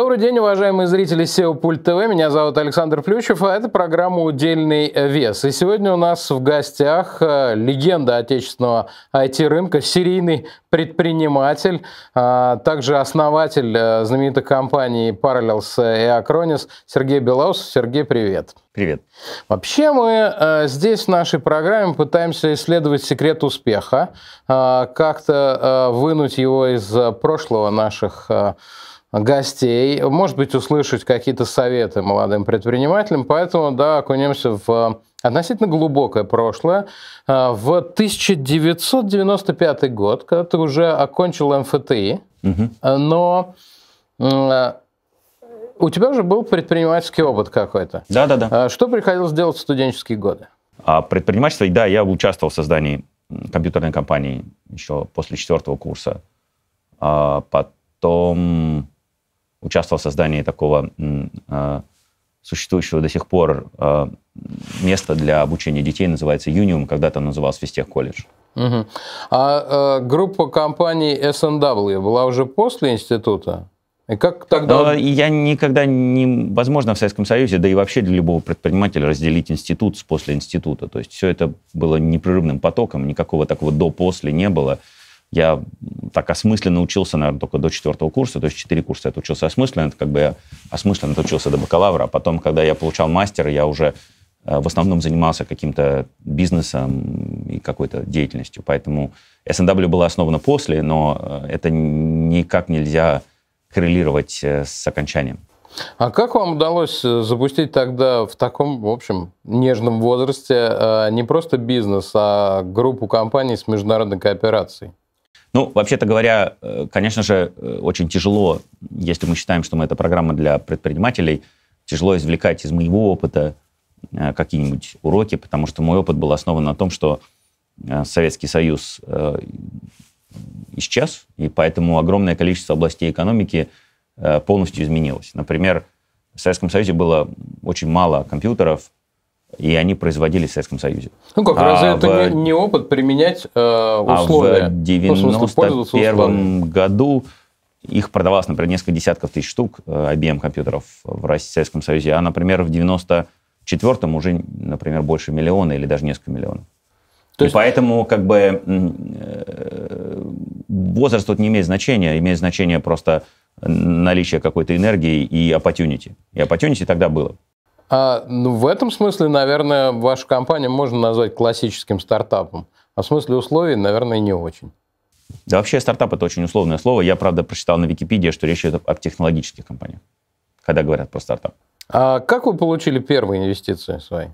Добрый день, уважаемые зрители SEO Пульт ТВ. Меня зовут Александр Плющев, а это программа «Удельный вес». И сегодня у нас в гостях э, легенда отечественного IT-рынка, серийный предприниматель, э, также основатель э, знаменитой компании Parallels и Acronis Сергей Белаус. Сергей, привет. Привет. Вообще мы здесь в нашей программе пытаемся исследовать секрет успеха, как-то вынуть его из прошлого наших гостей, может быть, услышать какие-то советы молодым предпринимателям. Поэтому, да, окунемся в э, относительно глубокое прошлое. Э, в 1995 год, когда ты уже окончил МФТИ, угу. Э, но у тебя уже был предпринимательский опыт какой-то. Да-да-да. Что приходилось делать в студенческие годы? А предпринимательство, да, я участвовал в создании компьютерной компании еще после четвертого курса. А потом участвовал в создании такого э, существующего до сих пор э, места для обучения детей называется Юниум, когда-то назывался Вестех колледж. Угу. А э, группа компаний SNW была уже после института? И как тогда? Э, я никогда не... Возможно, в Советском Союзе, да и вообще для любого предпринимателя разделить институт с после института. То есть все это было непрерывным потоком, никакого такого до-после не было. Я так осмысленно учился, наверное, только до четвертого курса, то есть четыре курса я учился осмысленно, это как бы я осмысленно учился до бакалавра, а потом, когда я получал мастер, я уже э, в основном занимался каким-то бизнесом и какой-то деятельностью. Поэтому SNW было основано после, но э, это никак нельзя коррелировать э, с окончанием. А как вам удалось запустить тогда в таком, в общем, нежном возрасте не просто бизнес, а группу компаний с международной кооперацией? Ну, вообще-то говоря, э, конечно же, э, очень тяжело, если мы считаем, что мы это программа для предпринимателей, тяжело извлекать из моего опыта э, какие-нибудь уроки, потому что мой опыт был основан на том, что Советский Союз исчез, и поэтому огромное количество областей экономики полностью изменилось. Например, в Советском Союзе было очень мало компьютеров, и они производились в Советском Союзе. Ну как, а разве а это в... не опыт применять э, условия? А в 1991 году их продавалось, например, несколько десятков тысяч штук IBM-компьютеров э, в России, Советском Союзе, а, например, в 94-м уже, например, больше миллиона или даже несколько миллионов. То есть... И поэтому как бы э, возраст тут не имеет значения, имеет значение просто наличие какой-то энергии и opportunity. И opportunity тогда было. А, ну, в этом смысле, наверное, вашу компанию можно назвать классическим стартапом. А в смысле условий, наверное, не очень. Да вообще стартап это очень условное слово. Я, правда, прочитал на Википедии, что речь идет об технологических компаниях, когда говорят про стартап. А как вы получили первые инвестиции свои?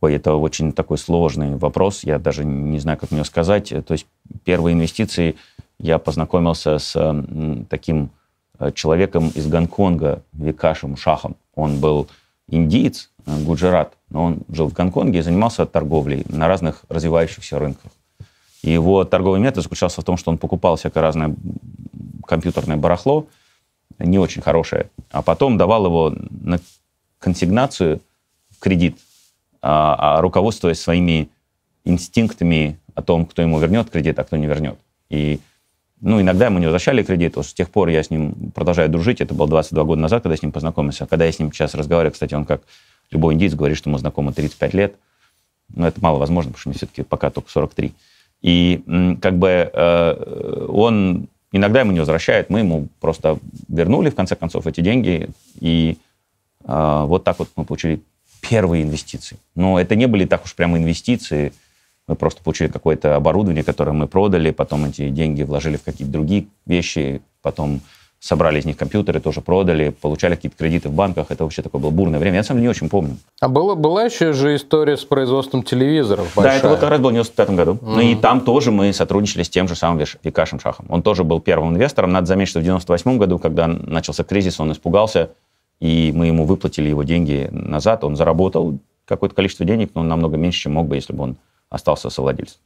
Ой, это очень такой сложный вопрос. Я даже не знаю, как мне сказать. То есть первые инвестиции я познакомился с таким Э, человеком из Гонконга, Викашем Шахом. Он был индиец, э, Гуджарат, но он жил в Гонконге и занимался торговлей на разных развивающихся рынках. И его торговый метод заключался в том, что он покупал всякое разное компьютерное барахло, не очень хорошее, а потом давал его на консигнацию в кредит, а, а руководствуясь своими инстинктами о том, кто ему вернет кредит, а кто не вернет. И ну, иногда ему не возвращали кредит, уж с тех пор я с ним продолжаю дружить, это было 22 года назад, когда я с ним познакомился. А когда я с ним сейчас разговариваю, кстати, он как любой индийец говорит, что мы знакомы 35 лет, но это мало возможно, потому что мне все-таки пока только 43. И как бы э, он иногда ему не возвращает, мы ему просто вернули, в конце концов, эти деньги, и э, вот так вот мы получили первые инвестиции. Но это не были так уж прямо инвестиции, мы просто получили какое-то оборудование, которое мы продали, потом эти деньги вложили в какие-то другие вещи, потом собрали из них компьютеры, тоже продали, получали какие-то кредиты в банках. Это вообще такое было бурное время. Я, сам не очень помню. А было, была еще же история с производством телевизоров большая. Да, это вот как раз было в 95 году. Mm-hmm. Ну и там тоже мы сотрудничали с тем же самым Викашем Шахом. Он тоже был первым инвестором. Надо заметить, что в 98 году, когда начался кризис, он испугался, и мы ему выплатили его деньги назад. Он заработал какое-то количество денег, но намного меньше, чем мог бы, если бы он остался совладельцем.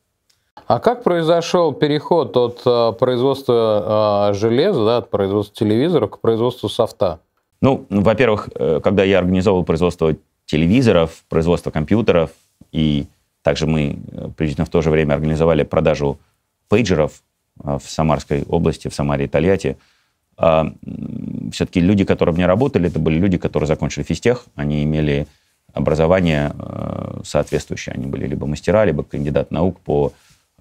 А как произошел переход от э, производства э, железа, да, от производства телевизоров к производству софта? Ну, во-первых, э, когда я организовывал производство телевизоров, производство компьютеров, и также мы приблизительно в то же время организовали продажу пейджеров в Самарской области, в Самаре и Тольятти, а, все-таки люди, которые мне работали, это были люди, которые закончили физтех, они имели образование э, соответствующее. Они были либо мастера, либо кандидат наук по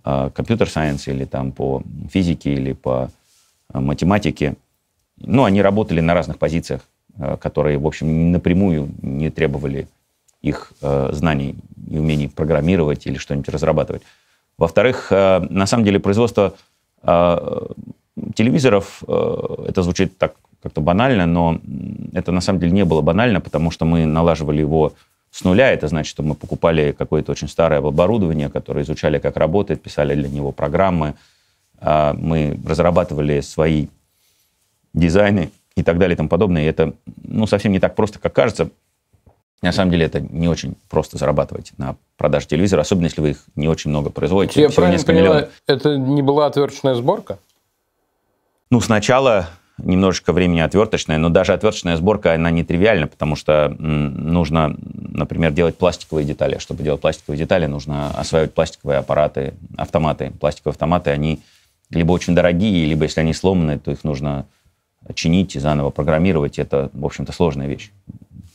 э, компьютер-сайенс или там по физике, или по э, математике. Но ну, они работали на разных позициях, которые, в общем, напрямую не требовали их знаний и умений программировать или что-нибудь разрабатывать. Во-вторых, на самом деле производство телевизоров, это звучит так как-то банально, но это на самом деле не было банально, потому что мы налаживали его с нуля. Это значит, что мы покупали какое-то очень старое оборудование, которое изучали, как работает, писали для него программы. А, мы разрабатывали свои дизайны и так далее и тому подобное. И это ну, совсем не так просто, как кажется. На самом деле это не очень просто зарабатывать на продаже телевизора, особенно если вы их не очень много производите. Я правильно понимаю, миллионов. это не была отверточная сборка? Ну, сначала немножечко времени отверточная, но даже отверточная сборка, она не тривиальна, потому что нужно, например, делать пластиковые детали. Чтобы делать пластиковые детали, нужно осваивать пластиковые аппараты, автоматы. Пластиковые автоматы, они либо очень дорогие, либо если они сломаны, то их нужно чинить и заново программировать. Это, в общем-то, сложная вещь.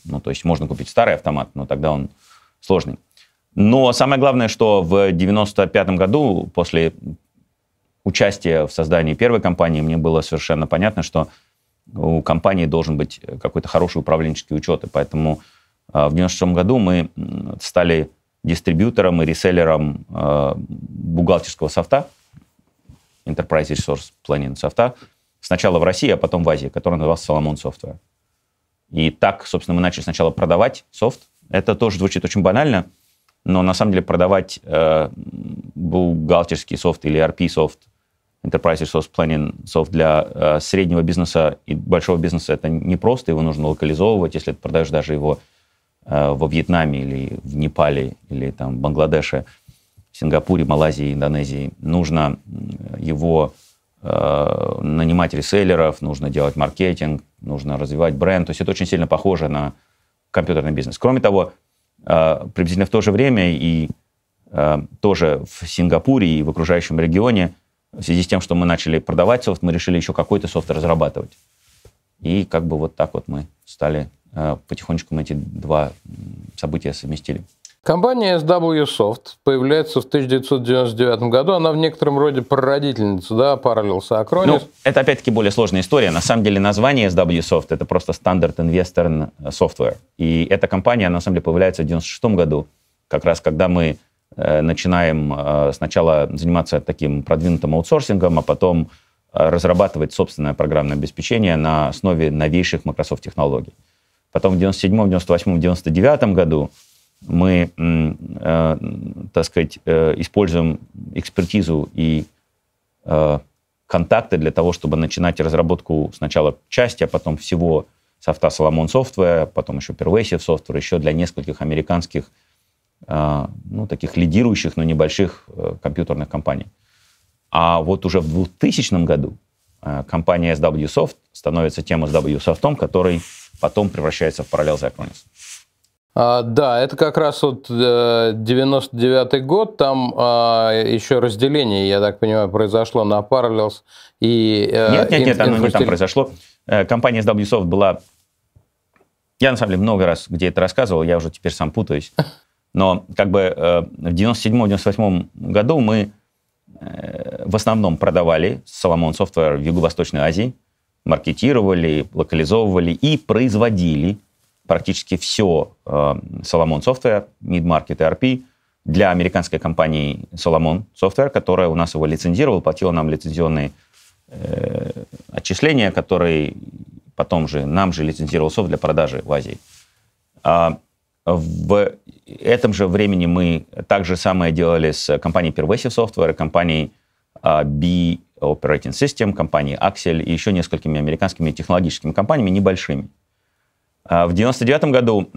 Ну, то есть можно купить старый автомат, но тогда он сложный. Но самое главное, что в 95 году, после участие в создании первой компании, мне было совершенно понятно, что у компании должен быть какой-то хороший управленческий учет. И поэтому э, в 96 году мы стали дистрибьютором и реселлером э, бухгалтерского софта, Enterprise Resource Planning софта, сначала в России, а потом в Азии, который назывался Solomon Software. И так, собственно, мы начали сначала продавать софт. Это тоже звучит очень банально, но на самом деле продавать э, бухгалтерский софт или ERP софт Enterprise Resource Planning софт для э, среднего бизнеса и большого бизнеса это не просто, его нужно локализовывать, если ты продаешь даже его э, во Вьетнаме или в Непале или там Бангладеше, Сингапуре, Малайзии, Индонезии. Нужно э, его э, нанимать реселлеров, нужно делать маркетинг, нужно развивать бренд. То есть это очень сильно похоже на компьютерный бизнес. Кроме того, э, приблизительно в то же время и э, тоже в Сингапуре и в окружающем регионе – в связи с тем, что мы начали продавать софт, мы решили еще какой-то софт разрабатывать. И как бы вот так вот мы стали э, потихонечку мы эти два события совместили. Компания SW Soft появляется в 1999 году. Она в некотором роде прародительница, да, Parallels Acronis. Ну, это опять-таки более сложная история. На самом деле название SW Soft это просто Standard Investern Software. И эта компания, она, на самом деле, появляется в 1996 году, как раз когда мы Э, начинаем э, сначала заниматься таким продвинутым аутсорсингом, а потом э, разрабатывать собственное программное обеспечение на основе новейших Microsoft технологий. Потом в 97, 98, 99 году мы, так сказать, используем экспертизу и контакты для того, чтобы начинать разработку сначала части, а потом всего софта Solomon Software, потом еще Pervasive Software, еще для нескольких американских Э, ну, таких лидирующих, но небольших э, компьютерных компаний. А вот уже в 2000 году э, компания SWSoft становится тем SWSoft, который потом превращается в параллел Acronis. А, да, это как раз вот 99 год, там а, еще разделение, я так понимаю, произошло на Parallels и... Нет, нет, нет, ин- оно инфраструк... не там произошло. Компания SWSoft была... Я, на самом деле, много раз где это рассказывал, я уже теперь сам путаюсь. Но как бы э, в 97-98 году мы э, в основном продавали Соломон Software в Юго-Восточной Азии, маркетировали, локализовывали и производили практически все э, Соломон Software, Mid-Market ERP для американской компании Соломон Software, которая у нас его лицензировала, платила нам лицензионные отчисления, которые потом же нам же лицензировал софт для продажи в Азии. А в этом же времени мы так же самое делали с э, компанией Pervasive Software, компанией а, B Operating System, компанией Axel и еще несколькими американскими технологическими компаниями, небольшими. А, в 99 году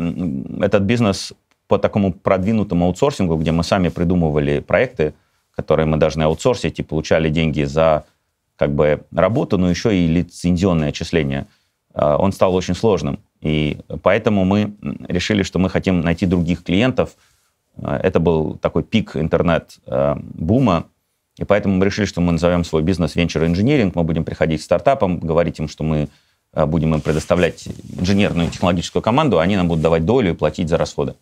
этот бизнес по такому продвинутому аутсорсингу, где мы сами придумывали проекты, которые мы должны аутсорсить и получали деньги за как бы работу, но еще и лицензионное отчисление – Э, он стал очень сложным. И поэтому мы решили, что мы хотим найти других клиентов. Э, это был такой пик интернет-бума, э, и поэтому мы решили, что мы назовем свой бизнес Venture Engineering, мы будем приходить к стартапам, говорить им, что мы будем им предоставлять инженерную технологическую команду, они нам будут давать долю и платить за расходы.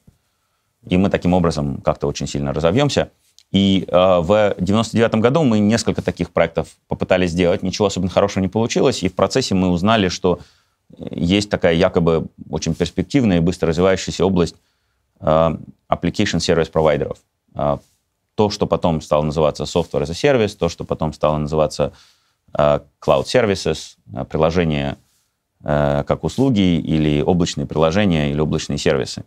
И мы таким образом как-то очень сильно разовьемся. И э, в 99 году мы несколько таких проектов попытались сделать, ничего особенно хорошего не получилось, и в процессе мы узнали, что есть такая якобы очень перспективная и быстро развивающаяся область э, application service провайдеров. Э, то, что потом стало называться software as a service, то, что потом стало называться э, cloud services, приложения как услуги или облачные приложения или облачные сервисы.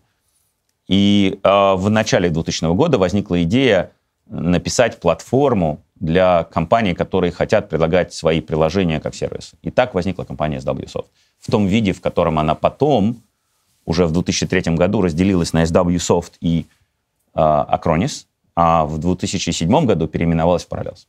И в начале 2000 года возникла идея написать платформу, для компаний, которые хотят предлагать свои приложения как сервис. И так возникла компания SWSoft. В том виде, в котором она потом, уже в 2003 году, разделилась на SWSoft и э, Acronis, а в 2007 году переименовалась в Parallels.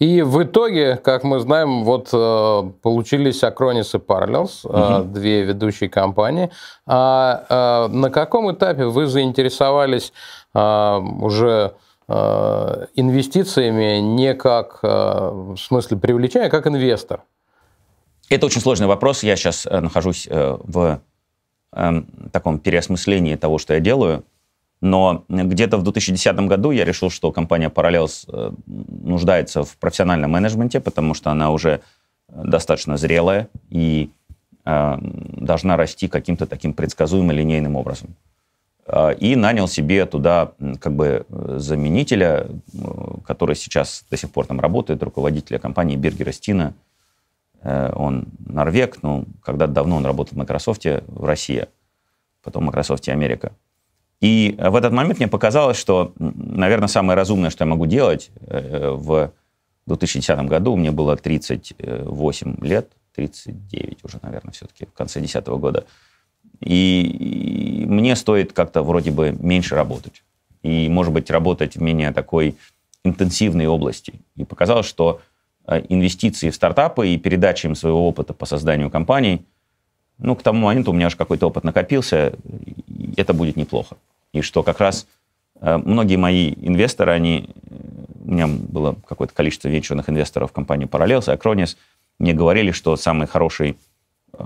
И в итоге, как мы знаем, вот э, получились Acronis и Parallels, угу. две ведущие компании. А, а, на каком этапе вы заинтересовались а, уже Э, инвестициями не как, э, в смысле, привлечения, а как инвестор? Это очень сложный вопрос. Я сейчас э, нахожусь в эм, таком переосмыслении того, что я делаю. Но где-то в 2010 году я решил, что компания Parallels нуждается в профессиональном менеджменте, потому что она уже достаточно зрелая и должна расти каким-то таким предсказуемым линейным образом. Э, и нанял себе туда как бы э, заменителя, э, который сейчас до сих пор там работает, руководителя компании Бергера Стина. Он норвег, но ну, когда-то давно он работал в Microsoft в России, потом в Microsoft Америка. И в этот момент мне показалось, что, наверное, самое разумное, что я могу делать в 2010 году, мне было 38 лет, 39 уже, наверное, все-таки в конце 2010 года, и, мне стоит как-то вроде бы меньше работать. И, может быть, работать в менее такой интенсивной области. И показалось, что э, инвестиции в стартапы и передача им своего опыта по созданию компаний, ну, к тому моменту у меня уже какой-то опыт накопился, и это будет неплохо. И что как раз э, многие мои инвесторы, они, э, у меня было какое-то количество венчурных инвесторов в компании Parallels и Acronis, мне говорили, что самый хороший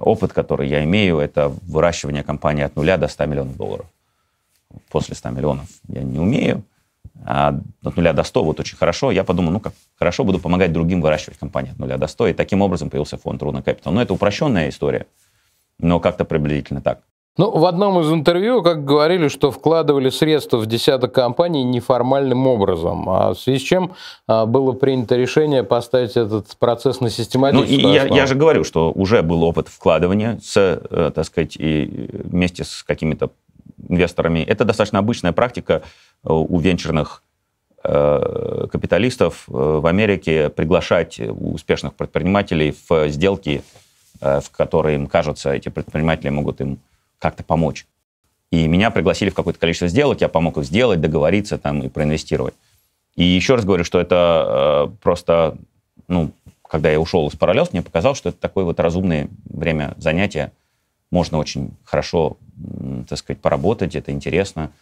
опыт, который я имею, это выращивание компании от нуля до 100 миллионов долларов. После 100 миллионов я не умею. А от нуля до 100 вот очень хорошо. Я подумал, ну как, хорошо буду помогать другим выращивать компании от нуля до 100. И таким образом появился фонд Руна Capital. Но это упрощенная история, но как-то приблизительно так. Ну, в одном из интервью, как говорили, что вкладывали средства в десяток компаний неформальным образом, а в связи с чем а, было принято решение поставить этот процесс на систематическую ну, и я, я же говорю, что уже был опыт вкладывания с, э, так сказать, и вместе с какими-то инвесторами. Это достаточно обычная практика э, у венчурных э, капиталистов в Америке приглашать успешных предпринимателей в сделки, в которые им кажется, эти предприниматели могут им как-то помочь. И меня пригласили в какое-то количество сделок, я помог их сделать, договориться там и проинвестировать. И еще раз говорю, что это э, просто, ну, когда я ушел из параллелс, мне показалось, что это такое вот разумное время занятия. Можно очень хорошо, так сказать, поработать, это интересно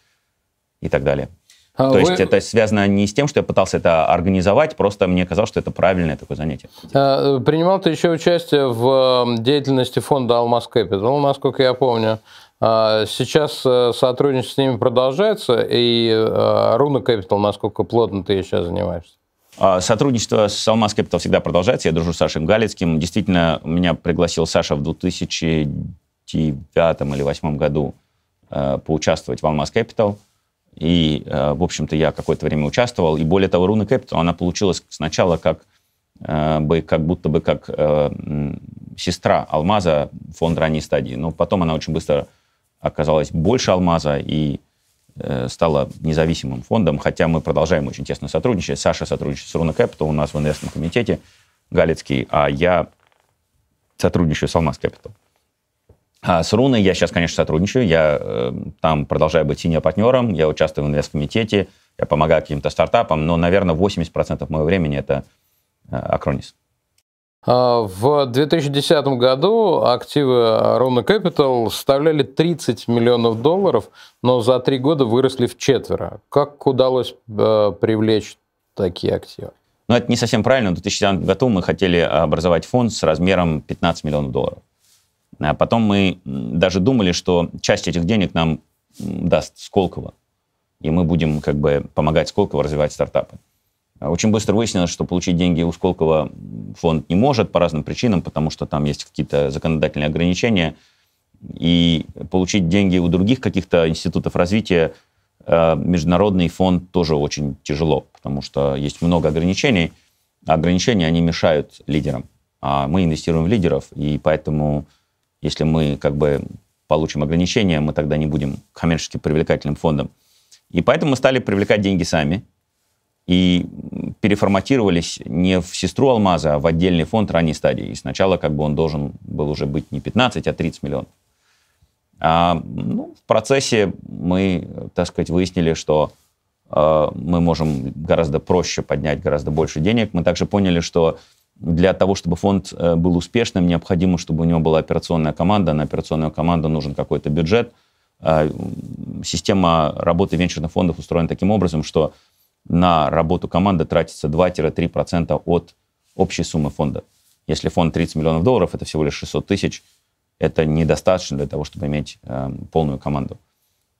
и так далее. А То Вы... есть это связано не с тем, что я пытался это организовать, просто мне казалось, что это правильное такое занятие. А, принимал ты еще участие в деятельности фонда Алмаз Capital, ну, насколько я помню. А, сейчас э, сотрудничество с ними продолжается, и Руна Capital, насколько плотно ты сейчас занимаешься? Сотрудничество с Алмаз Capital всегда продолжается. Я дружу с Сашей Галицким. Действительно, меня пригласил Саша в 2009 или 2008 году э, поучаствовать в Алмаз Capital – и, э, в общем-то, я какое-то время участвовал. И более того, Руна Capital, она получилась сначала как, э, бы, как будто бы как э, сестра Алмаза фонд ранней стадии. Но потом она очень быстро оказалась больше Алмаза и стала независимым фондом, хотя мы продолжаем очень тесно сотрудничать. Саша сотрудничает с Руна Capital у нас в инвестном комитете Галицкий, а я сотрудничаю с Алмаз Capital. А с Руной я сейчас, конечно, сотрудничаю. Я э, там продолжаю быть синим партнером я участвую в инвесткомитете, я помогаю каким-то стартапам, но, наверное, 80% моего времени это э, Акронис. В 2010 году активы Руна Capital составляли 30 миллионов долларов, но за три года выросли в четверо. Как удалось э, привлечь такие активы? Ну, это не совсем правильно. В 2010 году мы хотели образовать фонд с размером 15 миллионов долларов. А потом мы даже думали, что часть этих денег нам даст Сколково, и мы будем как бы помогать Сколково развивать стартапы. А очень быстро выяснилось, что получить деньги у Сколково фонд не может по разным причинам, потому что там есть какие-то законодательные ограничения. И получить деньги у других каких-то институтов развития э, международный фонд тоже очень тяжело, потому что есть много ограничений. А ограничения, они мешают лидерам. А мы инвестируем в лидеров, и поэтому если мы как бы получим ограничения, мы тогда не будем коммерчески привлекательным фондом. И поэтому мы стали привлекать деньги сами и переформатировались не в сестру алмаза, а в отдельный фонд ранней стадии. И сначала как бы он должен был уже быть не 15, а 30 миллионов. А, ну, в процессе мы, так сказать, выяснили, что э, мы можем гораздо проще поднять гораздо больше денег. Мы также поняли, что для того, чтобы фонд э, был успешным, необходимо, чтобы у него была операционная команда. На операционную команду нужен какой-то бюджет. А, система работы венчурных фондов устроена таким образом, что на работу команды тратится 2-3% от общей суммы фонда. Если фонд 30 миллионов долларов, это всего лишь 600 тысяч, это недостаточно для того, чтобы иметь э, полную команду.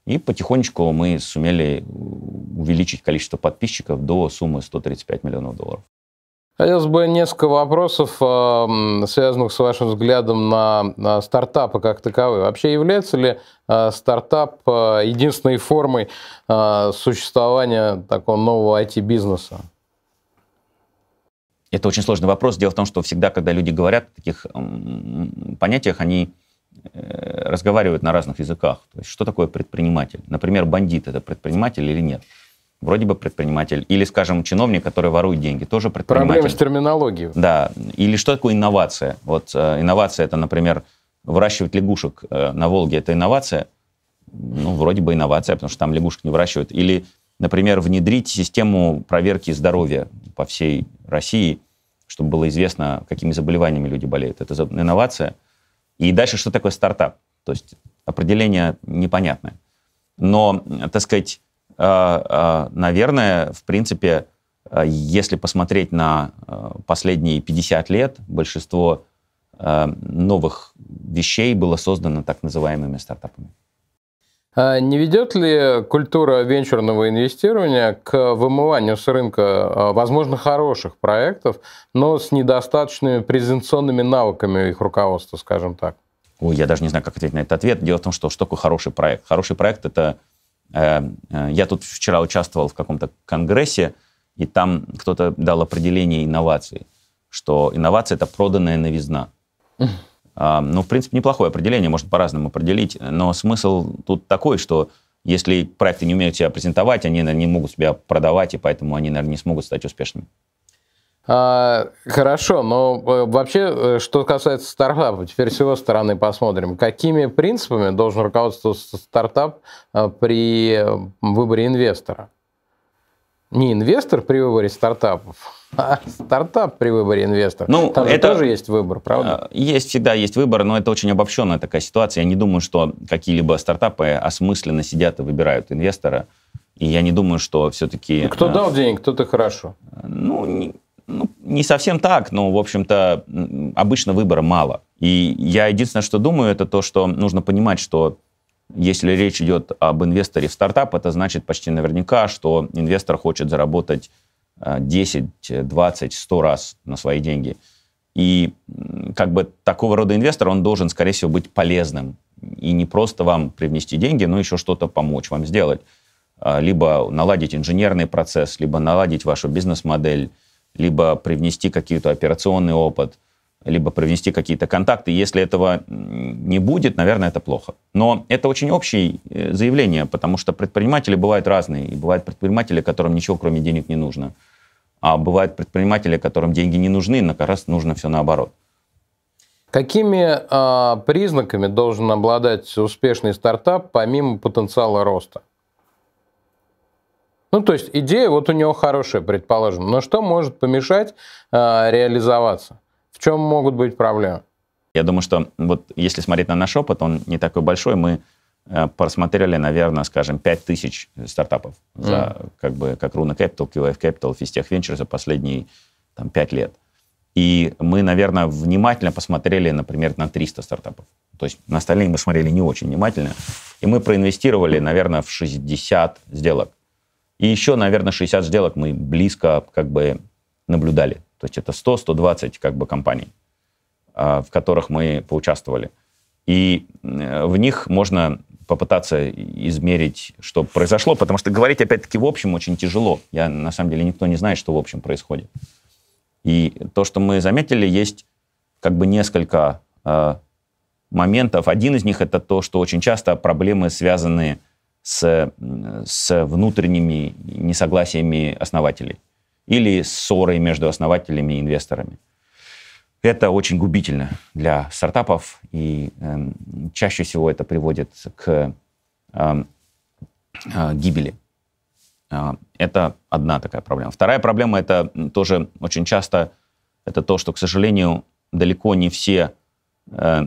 И потихонечку мы сумели э, увеличить количество подписчиков до суммы 135 миллионов долларов. Хотелось бы несколько вопросов, а, связанных с вашим взглядом на стартапы как таковые. Вообще является ли а, стартап а, единственной формой существования такого нового IT-бизнеса? Это очень сложный вопрос. Дело в том, что всегда, когда люди говорят о таких понятиях, они э, разговаривают на разных языках. То есть, что такое предприниматель? Например, бандит это предприниматель или нет? вроде бы предприниматель. Или, скажем, чиновник, который ворует деньги, тоже предприниматель. Проблема с терминологией. Да. Или что такое инновация? Вот э, инновация это, например, выращивать лягушек э, на Волге, это инновация? Ну, вроде бы инновация, потому что там лягушек не выращивают. Или, например, внедрить систему проверки здоровья по всей России, чтобы было известно, какими заболеваниями люди болеют. Это инновация. И дальше что такое стартап? То есть определение непонятное. Но, так сказать, Э, э, наверное, в принципе, э, если посмотреть на последние 50 лет, большинство новых вещей было создано так называемыми стартапами. А не ведет ли культура венчурного инвестирования к вымыванию с рынка, возможно, хороших проектов, но с недостаточными презентационными навыками их руководства, скажем так? Ой, я даже не знаю, как ответить на этот ответ. Дело в том, что что такое хороший проект? Хороший проект – это Эм, э, я тут вчера участвовал в каком-то конгрессе, и там кто-то дал определение инновации, что инновация – это проданная новизна. Эм, ну, в принципе, неплохое определение, можно по-разному определить, но смысл тут такой, что если проекты не умеют себя презентовать, они не могут себя продавать, и поэтому они, наверное, не смогут стать успешными. А, хорошо, но э, вообще, э, что касается стартапа, теперь с его стороны посмотрим. Какими принципами должен руководствоваться стартап э, при выборе инвестора? Не инвестор при выборе стартапов, а стартап при выборе инвестора. Ну, Там это тоже есть выбор, правда? А, есть всегда есть выбор, но это очень обобщенная такая ситуация. Я не думаю, что какие-либо стартапы осмысленно сидят и выбирают инвестора. И я не думаю, что все-таки... Ну, кто дал денег, кто-то хорошо. Ну, ну, не совсем так, но, в общем-то, обычно выбора мало. И я единственное, что думаю, это то, что нужно понимать, что если речь идет об инвесторе в стартап, это значит почти наверняка, что инвестор хочет заработать 10, 20, 100 раз на свои деньги. И как бы такого рода инвестор, он должен, скорее всего, быть полезным. И не просто вам привнести деньги, но еще что-то помочь вам сделать. А, либо наладить инженерный процесс, либо наладить вашу бизнес-модель, либо привнести какие-то операционный опыт, либо привнести какие-то контакты. Если этого не будет, наверное, это плохо. Но это очень общее э, заявление, потому что предприниматели бывают разные. И бывают предприниматели, которым ничего кроме денег не нужно. А бывают предприниматели, которым деньги не нужны, на как раз нужно все наоборот. Какими э, признаками должен обладать успешный стартап помимо потенциала роста? Ну, то есть идея вот у него хорошая, предположим, но что может помешать э, реализоваться? В чем могут быть проблемы? Я думаю, что вот если смотреть на наш опыт, он не такой большой. Мы э, просмотрели, наверное, скажем, 5000 стартапов mm. за как бы как Runa Capital, QF Capital, Fistech Venture за последние там, 5 лет. И мы, наверное, внимательно посмотрели, например, на 300 стартапов. То есть на остальные мы смотрели не очень внимательно. И мы проинвестировали, наверное, в 60 сделок. И еще, наверное, 60 сделок мы близко как бы наблюдали. То есть это 100-120 как бы компаний, а, в которых мы поучаствовали. И э, в них можно попытаться измерить, что произошло, потому что говорить, опять-таки, в общем очень тяжело. Я, на самом деле, никто не знает, что в общем происходит. И то, что мы заметили, есть как бы несколько э, моментов. Один из них это то, что очень часто проблемы связаны с, с внутренними несогласиями основателей или ссорой между основателями и инвесторами. Это очень губительно для стартапов, и э, чаще всего это приводит к э, э, гибели. Э, это одна такая проблема. Вторая проблема это тоже очень часто это то, что, к сожалению, далеко не все э,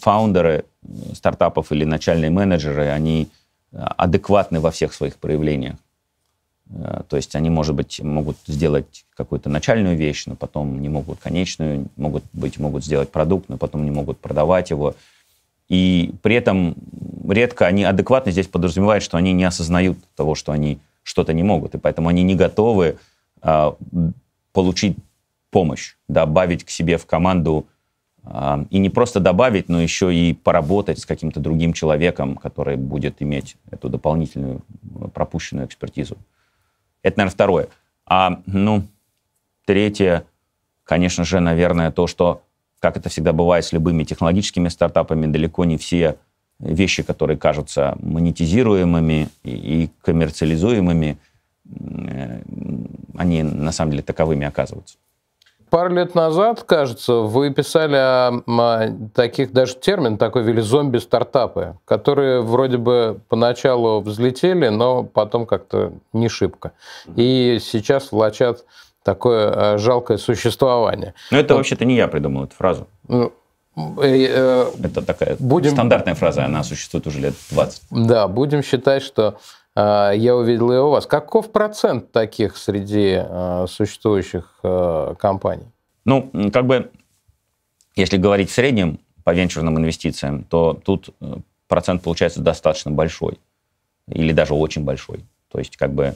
фаундеры стартапов или начальные менеджеры, они адекватны во всех своих проявлениях. Э, то есть они, может быть, могут сделать какую-то начальную вещь, но потом не могут конечную, могут быть, могут сделать продукт, но потом не могут продавать его. И при этом редко они адекватно здесь подразумевают, что они не осознают того, что они что-то не могут, и поэтому они не готовы а, получить помощь, добавить к себе в команду и не просто добавить, но еще и поработать с каким-то другим человеком, который будет иметь эту дополнительную э, пропущенную экспертизу. Это, наверное, второе. А, ну, третье, конечно же, наверное, то, что, как это всегда бывает с любыми технологическими стартапами, далеко не все вещи, которые кажутся монетизируемыми и коммерциализуемыми, э, они на самом деле таковыми оказываются пару лет назад, кажется, вы писали о, о таких даже термин такой вели зомби-стартапы, которые вроде бы поначалу взлетели, но потом как-то не шибко. И сейчас влачат такое э, жалкое существование. Но ну, это вот. вообще-то не я придумал эту фразу. Ну, э, э, это такая будем, стандартная фраза, она существует уже лет 20. Да, будем считать, что а, я увидел и у вас. Каков процент таких среди э, существующих э, компаний? Ну, как бы, если говорить в среднем по венчурным инвестициям, то тут э, процент получается достаточно большой или даже очень большой. То есть, как бы,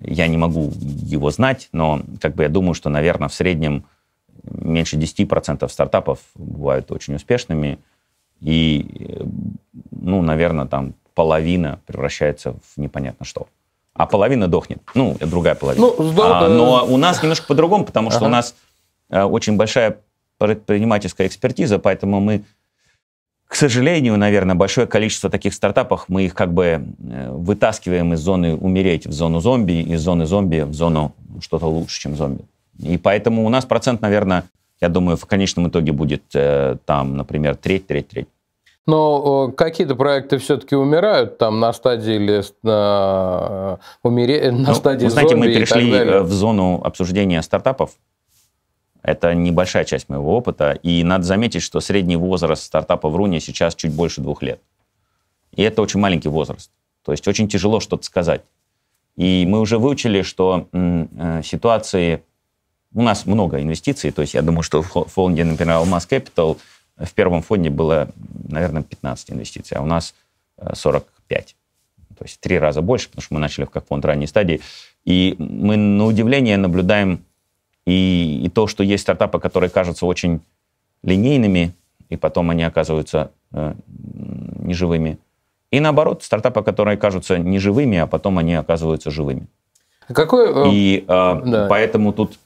я не могу его знать, но как бы я думаю, что, наверное, в среднем меньше 10% стартапов бывают очень успешными, и, ну, наверное, там половина превращается в непонятно что. А половина дохнет. Ну, другая половина. Ну, А, но у нас немножко по-другому, потому что ага. у нас а, очень большая предпринимательская экспертиза, поэтому мы, к сожалению, наверное, большое количество таких стартапов, мы их как бы э, вытаскиваем из зоны умереть в зону зомби, из зоны зомби в зону что-то лучше, чем зомби. И поэтому у нас процент, наверное, я думаю, в конечном итоге будет э, там, например, треть, треть, треть. Но какие-то проекты все-таки умирают там на стадии или на, э, умере... Э, на ну, стадии вы знаете, мы перешли э, в зону обсуждения стартапов. Это небольшая часть моего опыта. И надо заметить, что средний возраст стартапа в Руне сейчас чуть больше двух лет. И это очень маленький возраст. То есть очень тяжело что-то сказать. И мы уже выучили, что м- ситуации... У нас много инвестиций, то есть я думаю, что в фонде, например, Алмаз Capital в первом фонде было, наверное, 15 инвестиций, а у нас 45. Э, то есть три раза больше, потому что мы начали как фонд ранней стадии. И мы на удивление наблюдаем и, и то, что есть стартапы, которые кажутся очень линейными, и потом они оказываются э, неживыми. И наоборот, стартапы, которые кажутся неживыми, а потом они оказываются живыми. А какой... Э, и э, да. поэтому тут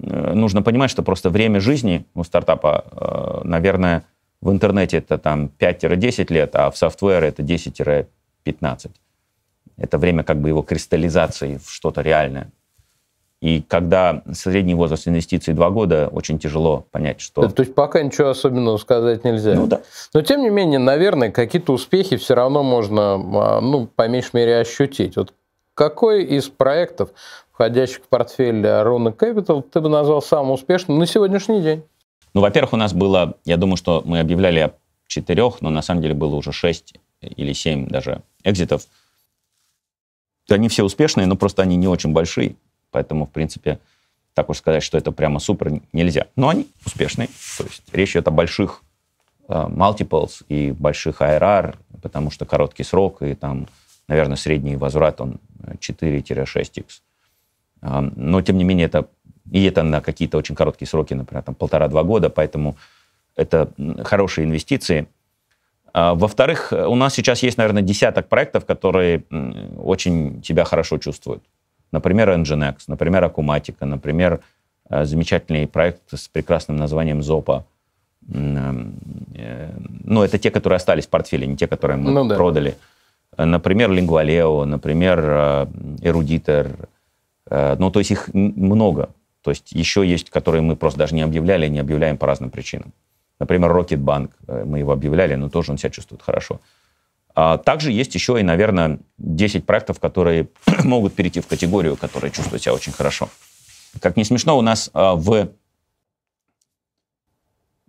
Э, нужно понимать, что просто время жизни у стартапа, э, наверное, в интернете это там 5-10 лет, а в софтвере это 10-15. Это время как бы его кристаллизации в что-то реальное. И когда средний возраст инвестиций 2 года, очень тяжело понять, что... То есть пока ничего особенного сказать нельзя. Ну да. Но тем не менее, наверное, какие-то успехи все равно можно, а, ну, по меньшей мере, ощутить. Вот какой из проектов входящих в портфель Rona Capital, ты бы назвал самым успешным на сегодняшний день? Ну, во-первых, у нас было, я думаю, что мы объявляли о четырех, но на самом деле было уже шесть или семь даже экзитов. Они все успешные, но просто они не очень большие, поэтому, в принципе, так уж сказать, что это прямо супер нельзя. Но они успешные, то есть речь идет о больших э, multiples и больших IRR, потому что короткий срок, и там, наверное, средний возврат, он 4-6x. А, но, тем не менее, это и это на какие-то очень короткие сроки, например, там полтора-два года, поэтому это хорошие инвестиции. А, во-вторых, у нас сейчас есть, наверное, десяток проектов, которые очень себя хорошо чувствуют. Например, Nginx, например, Акуматика, например, а, замечательный проект с прекрасным названием Зопа. Э, ну, это те, которые остались в портфеле, не те, которые мы ну, да. продали. Например, Lingualeo, например, Эрудитер. Э, ну, то есть их много. То есть еще есть, которые мы просто даже не объявляли, не объявляем по разным причинам. Например, Rocketbank, э, мы его объявляли, но тоже он себя чувствует хорошо. А также есть еще и, наверное, 10 проектов, которые могут перейти в категорию, которые чувствуют себя очень хорошо. Как не смешно, у нас а, в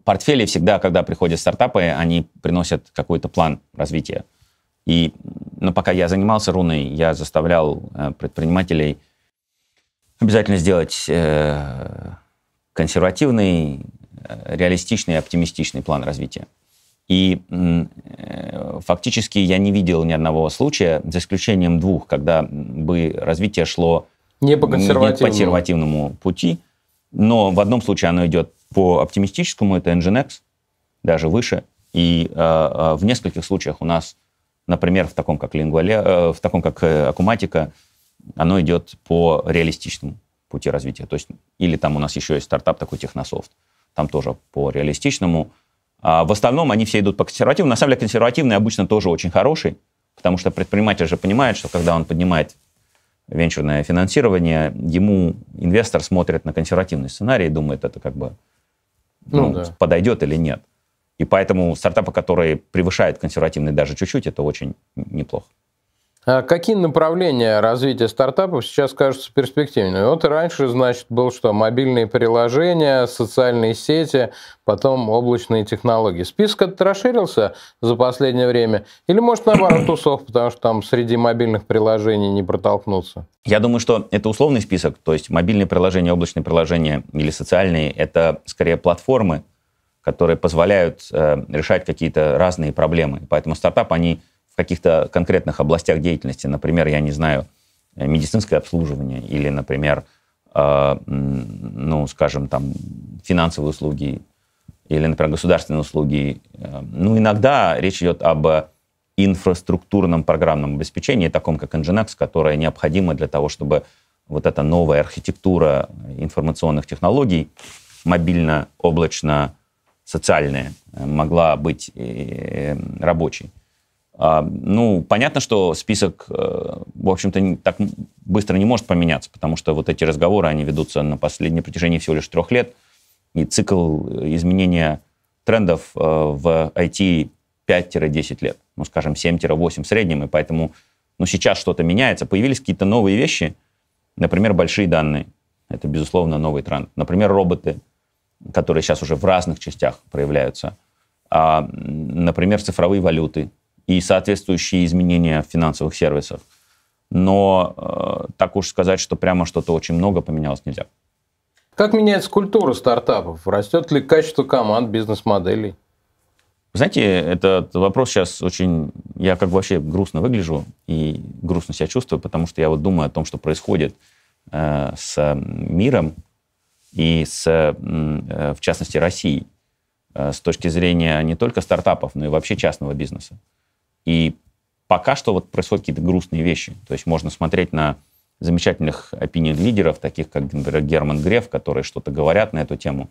портфеле всегда, когда приходят стартапы, они приносят какой-то план развития. И, но ну, пока я занимался руной, я заставлял э, предпринимателей Обязательно сделать э, консервативный, э, реалистичный, оптимистичный план развития. И э, фактически я не видел ни одного случая, за исключением двух, когда бы развитие шло не по консервативному, пути. Но в одном случае оно идет по оптимистическому, это Nginx, даже выше. И э, в нескольких случаях у нас, например, в таком как Linguale, э, в таком как Акуматика, оно идет по реалистичному пути развития. То есть, или там у нас еще есть стартап такой Технософт, там тоже по реалистичному. А в остальном они все идут по консервативному. На самом деле консервативный обычно тоже очень хороший, потому что предприниматель же понимает, что когда он поднимает венчурное финансирование, ему инвестор смотрит на консервативный сценарий и думает, это как бы ну, ну, да. подойдет или нет. И поэтому стартапы, которые превышают консервативный даже чуть-чуть, это очень неплохо. А какие направления развития стартапов сейчас кажутся перспективными? Вот раньше, значит, был что? Мобильные приложения, социальные сети, потом облачные технологии. Список этот расширился за последнее время? Или, может, наоборот, усов, потому что там среди мобильных приложений не протолкнуться? Я думаю, что это условный список. То есть мобильные приложения, облачные приложения или социальные — это скорее платформы, которые позволяют э, решать какие-то разные проблемы. Поэтому стартап, они в каких-то конкретных областях деятельности, например, я не знаю, э, медицинское обслуживание или, например, э, ну, скажем, там, финансовые услуги или, например, государственные услуги. Э, ну, иногда речь идет об инфраструктурном программном обеспечении, таком как Nginx, которое необходимо для того, чтобы вот эта новая архитектура информационных технологий, мобильно, облачно, социальная, э, могла быть рабочей. А, ну, понятно, что список, э, в общем-то, так быстро не может поменяться, потому что вот эти разговоры, они ведутся на последнее протяжении всего лишь трех лет, и цикл э, изменения трендов э, в IT 5-10 лет, ну, скажем, 7-8 в среднем, и поэтому, ну, сейчас что-то меняется, появились какие-то новые вещи, например, большие данные, это, безусловно, новый тренд, например, роботы, которые сейчас уже в разных частях проявляются, а, например, цифровые валюты, и соответствующие изменения в финансовых сервисах. Но э, так уж сказать, что прямо что-то очень много поменялось нельзя. Как меняется культура стартапов? Растет ли качество команд, бизнес-моделей? Знаете, этот вопрос сейчас очень... Я как бы вообще грустно выгляжу и грустно себя чувствую, потому что я вот думаю о том, что происходит э, с миром и с, э, в частности, Россией э, с точки зрения не только стартапов, но и вообще частного бизнеса. И пока что вот происходят какие-то грустные вещи. То есть можно смотреть на замечательных опинион-лидеров, таких как Герман Греф, которые что-то говорят на эту тему.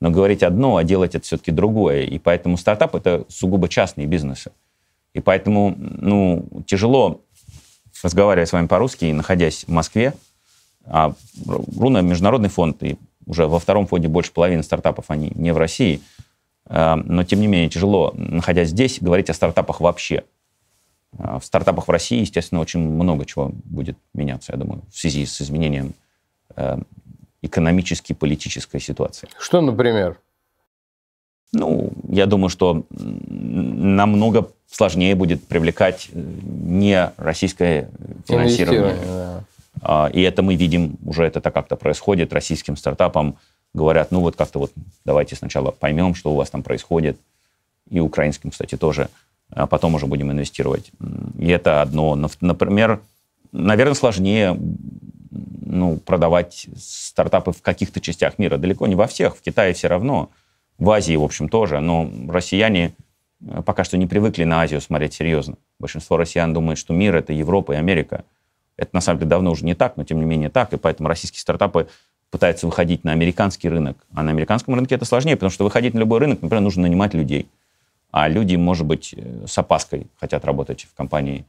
Но говорить одно, а делать это все-таки другое. И поэтому стартап — это сугубо частные бизнесы. И поэтому ну, тяжело разговаривать с вами по-русски, находясь в Москве. А Руна — международный фонд, и уже во втором фонде больше половины стартапов, они не в России. Эм, но, тем не менее, тяжело, находясь здесь, говорить о стартапах вообще. А в стартапах в России, естественно, очень много чего будет меняться, я думаю, в связи с изменением э, экономически политической ситуации. Что, например? Ну, я думаю, что намного сложнее будет привлекать э, не российское финансирование. Да. А, и это мы видим, уже это как-то происходит, российским стартапам говорят, ну вот как-то вот давайте сначала поймем, что у вас там происходит. И украинским, кстати, тоже а потом уже будем инвестировать. И это одно. Например, наверное, сложнее ну, продавать стартапы в каких-то частях мира. Далеко не во всех. В Китае все равно. В Азии, в общем, тоже. Но россияне э, пока что не привыкли на Азию смотреть серьезно. Большинство россиян думает, что мир — это Европа и Америка. Это, на самом деле, давно уже не так, но, тем не менее, так. И поэтому российские стартапы пытаются выходить на американский рынок. А на американском рынке это сложнее, потому что выходить на любой рынок, например, нужно нанимать людей — а люди, может быть, э, с опаской хотят работать в компании,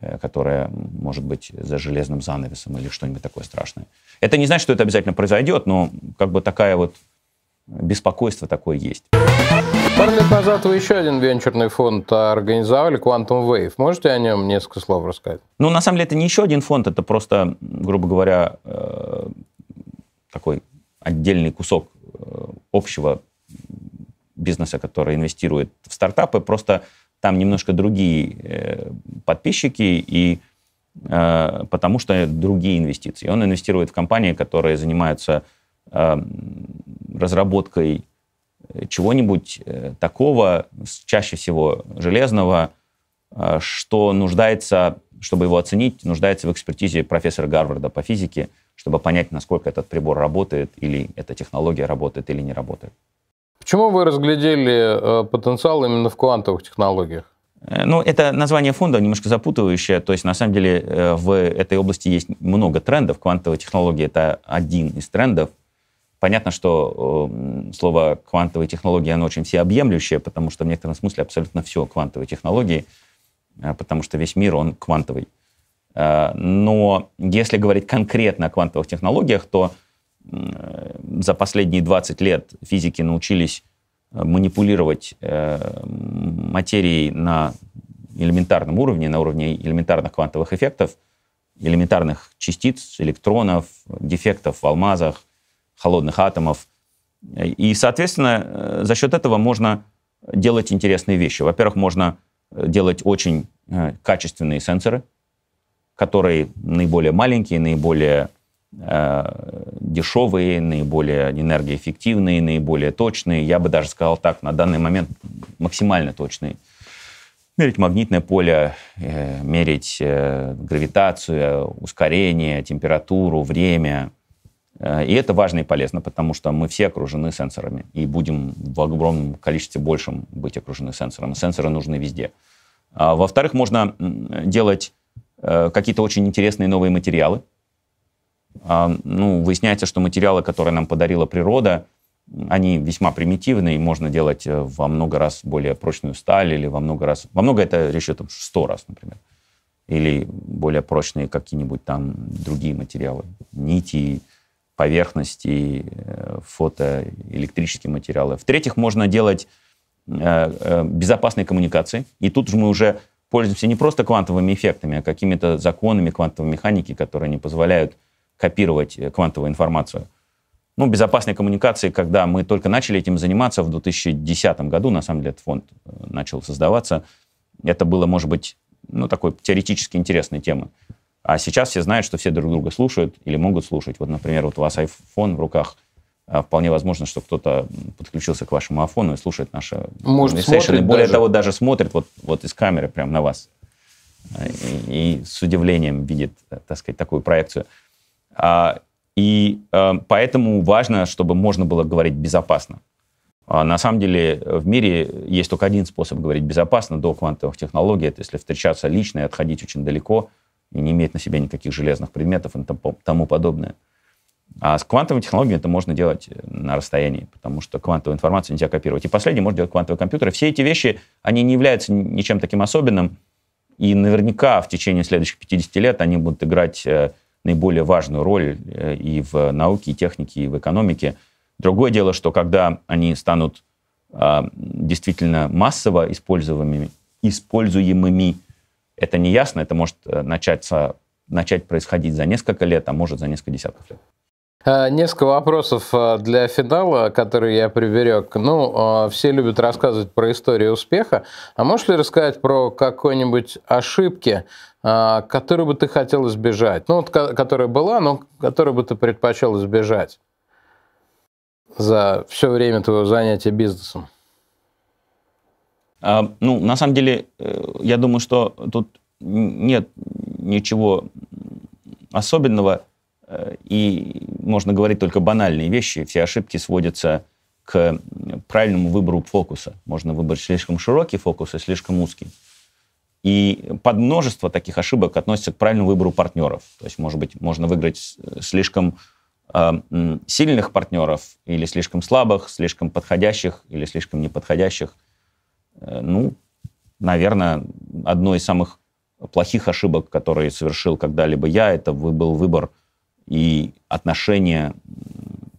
э, которая, может быть, за железным занавесом или что-нибудь такое страшное. Это не значит, что это обязательно произойдет, но как бы такая вот беспокойство такое есть. Пару лет назад вы еще один венчурный фонд организовали, Quantum Wave. Можете о нем несколько слов рассказать? Ну, на самом деле, это не еще один фонд, это просто, грубо говоря, э, такой отдельный кусок общего бизнеса, который инвестирует в стартапы, просто там немножко другие э, подписчики, и э, потому что другие инвестиции. Он инвестирует в компании, которые занимаются эм, разработкой э, чего-нибудь такого, чаще всего железного, что нуждается, чтобы его оценить, нуждается в экспертизе профессора Гарварда по физике, чтобы понять, насколько этот прибор работает или эта технология работает или не работает. Почему вы разглядели э, потенциал именно в квантовых технологиях? Э, ну, это название фонда немножко запутывающее. То есть, на самом деле, э, в этой области есть много трендов. Квантовые технологии — это один из трендов. Понятно, что слово «квантовые технологии» оно очень всеобъемлющее, потому что в некотором смысле абсолютно все квантовые технологии, потому что весь мир, он квантовый. но если говорить конкретно о квантовых технологиях, то за последние 20 лет физики научились э, манипулировать э, материей на элементарном уровне, на уровне элементарных квантовых эффектов, элементарных частиц, электронов, дефектов в алмазах, холодных атомов. И, соответственно, э, за счет этого можно делать интересные вещи. Во-первых, можно э, делать очень качественные сенсоры, которые наиболее маленькие, наиболее Э, дешевые, наиболее энергоэффективные, наиболее точные. Я бы даже сказал так, на данный момент максимально точные. Мерить магнитное поле, э, мерить э, гравитацию, ускорение, температуру, время. И это важно и полезно, потому что мы все окружены сенсорами и будем в огромном количестве большем быть окружены сенсорами. Сенсоры нужны везде. А во-вторых, можно делать какие-то очень интересные новые материалы, а, ну, выясняется, что материалы, которые нам подарила природа, они весьма примитивны, и можно делать э, во много раз более прочную сталь, или во много раз... Во много это еще там, 100 раз, например. Или более прочные какие-нибудь там другие материалы. Нити, поверхности, э, фотоэлектрические материалы. В-третьих, можно делать э, безопасной коммуникации. И тут же мы уже пользуемся не просто квантовыми эффектами, а какими-то законами квантовой механики, которые не позволяют копировать э, квантовую информацию. Ну, безопасной коммуникации, когда мы только начали этим заниматься в 2010 году, на самом деле этот фонд э, начал создаваться, это было, может быть, ну, такой теоретически интересной темы. А сейчас все знают, что все друг друга слушают или могут слушать. Вот, например, вот у вас iPhone в руках, а вполне возможно, что кто-то подключился к вашему афону и слушает наши Может, более даже. того, даже смотрит вот, вот из камеры прямо на вас э, и, и с удивлением видит, так сказать, такую проекцию. А, и э, поэтому важно, чтобы можно было говорить безопасно. А, на самом деле в мире есть только один способ говорить безопасно до квантовых технологий. Это если встречаться лично и отходить очень далеко, и не иметь на себе никаких железных предметов и тому подобное. А с квантовыми технологиями это можно делать на расстоянии, потому что квантовую информацию нельзя копировать. И последнее можно делать квантовые компьютеры. Все эти вещи, они не являются ничем таким особенным, и наверняка в течение следующих 50 лет они будут играть э, наиболее важную роль э, и в науке, и технике, и в экономике. Другое дело, что когда они станут а, действительно массово используемыми, используемыми, это не ясно, это может э, начаться, начать происходить за несколько лет, а может за несколько десятков лет. Э, несколько вопросов для финала, которые я приберег. Ну, все любят рассказывать про историю успеха. А можешь ли рассказать про какой-нибудь ошибки, а, которую бы ты хотел избежать? Ну, вот, которая была, но которую бы ты предпочел избежать за все время твоего занятия бизнесом? А, ну, на самом деле, э, я думаю, что тут нет ничего особенного, э, и можно говорить только банальные вещи. Все ошибки сводятся к правильному выбору фокуса. Можно выбрать слишком широкий фокус и слишком узкий. И под множество таких ошибок относится к правильному выбору партнеров. То есть, может быть, можно выиграть э, слишком э, сильных партнеров или слишком слабых, слишком подходящих или слишком неподходящих. Э, ну, наверное, одной из самых плохих ошибок, которые совершил когда-либо я, это был выбор и отношения,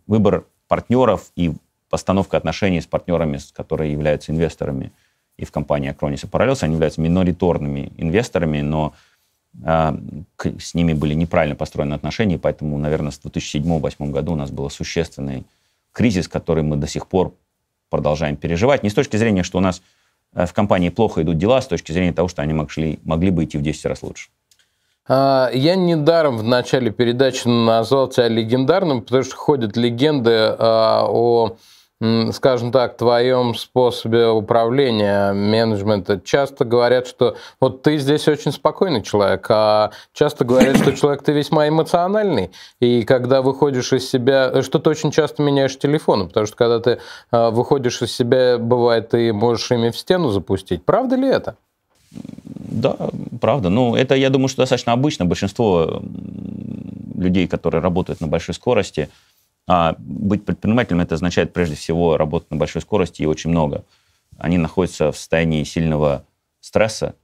выбор партнеров и постановка отношений с партнерами, которые являются инвесторами – и в компании Acronis и Parallels. Они являются минориторными инвесторами, но э, к, с ними были неправильно построены отношения, и поэтому, наверное, с 2007-2008 году у нас был существенный кризис, который мы до сих пор продолжаем переживать. Не с точки зрения, что у нас э, в компании плохо идут дела, а с точки зрения того, что они могли, могли бы идти в 10 раз лучше. А, я недаром в начале передачи назвал тебя легендарным, потому что ходят легенды о скажем так, твоем способе управления, менеджмента. Часто говорят, что вот ты здесь очень спокойный человек, а часто говорят, что человек ты весьма эмоциональный, и когда выходишь из себя, что ты очень часто меняешь телефоны, потому что когда ты а, выходишь из себя, бывает, ты можешь ими в стену запустить. Правда ли это? Да, правда. Ну, это, я думаю, что достаточно обычно. Большинство людей, которые работают на большой скорости, а быть предпринимателем это означает прежде всего работать на большой скорости и очень много. Они находятся в состоянии сильного стресса,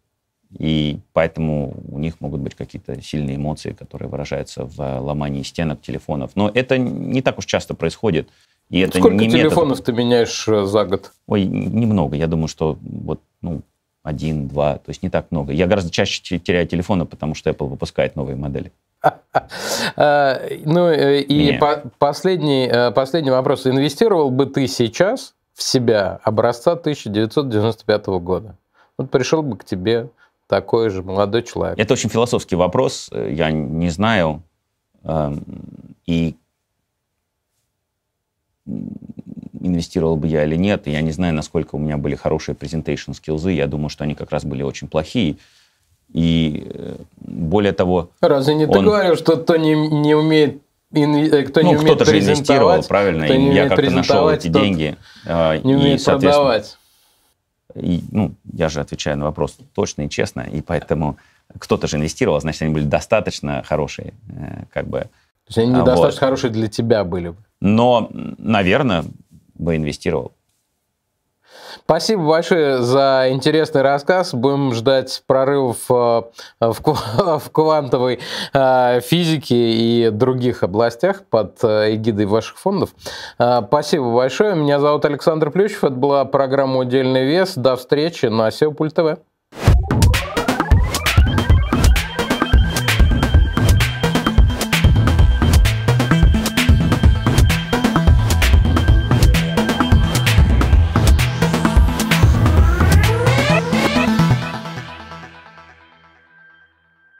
и поэтому у них могут быть какие-то сильные эмоции, которые выражаются в э, ломании стенок, телефонов. Но это не так уж часто происходит. И это Сколько не телефонов ты меняешь э, за год? Ой, немного. Я думаю, что вот, ну, один, два, то есть не так много. Я гораздо чаще теряю телефоны, потому что Apple выпускает новые модели. А, ну э, и последний, э, последний вопрос. Инвестировал бы ты сейчас в себя образца 1995 года? Вот пришел бы к тебе такой же молодой человек. Это очень философский вопрос, э, я не знаю. Эм, и инвестировал бы я или нет, я не знаю, насколько у меня были хорошие презентейшн скиллзы, я думаю, что они как раз были очень плохие. И э, более того... Разве не он... ты говорил, что кто не, не умеет э, кто не ну, умеет кто-то же инвестировал, правильно, кто а, не и я как-то нашел эти деньги. Не умеет и, продавать. И, ну, я же отвечаю на вопрос точно и честно, и поэтому кто-то же инвестировал, значит, они были достаточно хорошие, э, как бы. То есть они а недостаточно вот. хорошие для тебя были бы. Но, наверное, бы инвестировал. Спасибо большое за интересный рассказ. Будем ждать прорывов э, в, в квантовой э, физике и других областях под э, эгидой ваших фондов. Спасибо большое. Меня зовут Александр Плющев. Это была программа «Удельный вес». До встречи на SEO Пульт ТВ.